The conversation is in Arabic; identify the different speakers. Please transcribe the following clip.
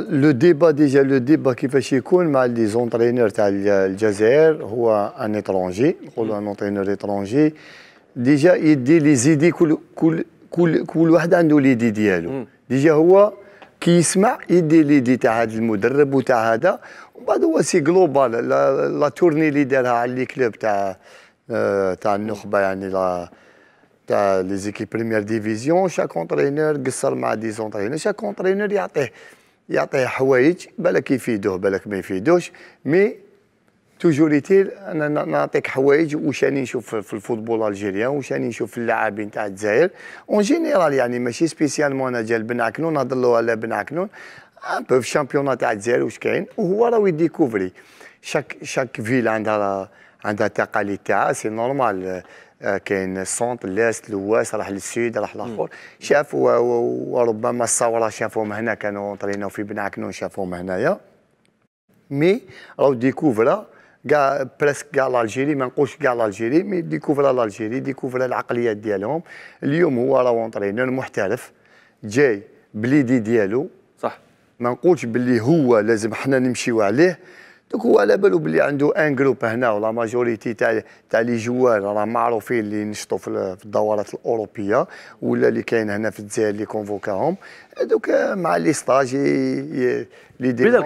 Speaker 1: لو ديبا ديجا لو ديبا كيفاش يكون مع لي زونترينور تاع الجزائر هو ان اترونجي نقولوا ان اونترينور اترونجي ديجا يدي لي زيدي كل كل كل كل واحد عنده ليدي ديالو ديجا هو كي يسمع يدي ليدي تاع هذا المدرب وتاع هذا ومن بعد هو سي جلوبال لا تورني اللي دارها على لي كلوب تاع تاع النخبه يعني لا تاع لي زيكيب بريمير ديفيزيون شاك اونترينور قصر مع دي زونترينور شاك اونترينور يعطيه يعطيه حوايج بالك يفيدوه بالك ما يفيدوش مي توجوريتي انا نعطيك حوايج واش راني نشوف في الفوتبول الجيريان واش راني نشوف في اللاعبين تاع الجزائر اون جينيرال يعني ماشي سبيسيالمون انا ديال بن عكنون نهضر له على بن عكنون ان بو في الشامبيون تاع الجزائر واش كاين وهو راه يديكوفري شاك شاك فيل عندها عندها التقاليد تاعها سي نورمال آه، كاين سونت لاست الواس راح للسود راح لاخور شافوا وربما الثوره شافوهم هنا كانوا طريناو في بنعكنون شافوهم هنايا مي راهو ديكوفرا كاع بريسك كاع لالجيري ما نقولش كاع لالجيري مي ديكوفرا لالجيري ديكوفرا العقليات ديالهم اليوم هو راهو اونترينور محترف جاي بليدي ديالو صح ما نقولش باللي هو لازم حنا نمشيو عليه دوك هو على بالو بلي عنده ان جروب هنا ولا ماجوريتي تاع تاع لي جوار راه معروفين اللي نشطوا في الدورات الاوروبيه ولا اللي كاين هنا في الجزائر اللي كونفوكاهم دوك مع لي ستاج لي دي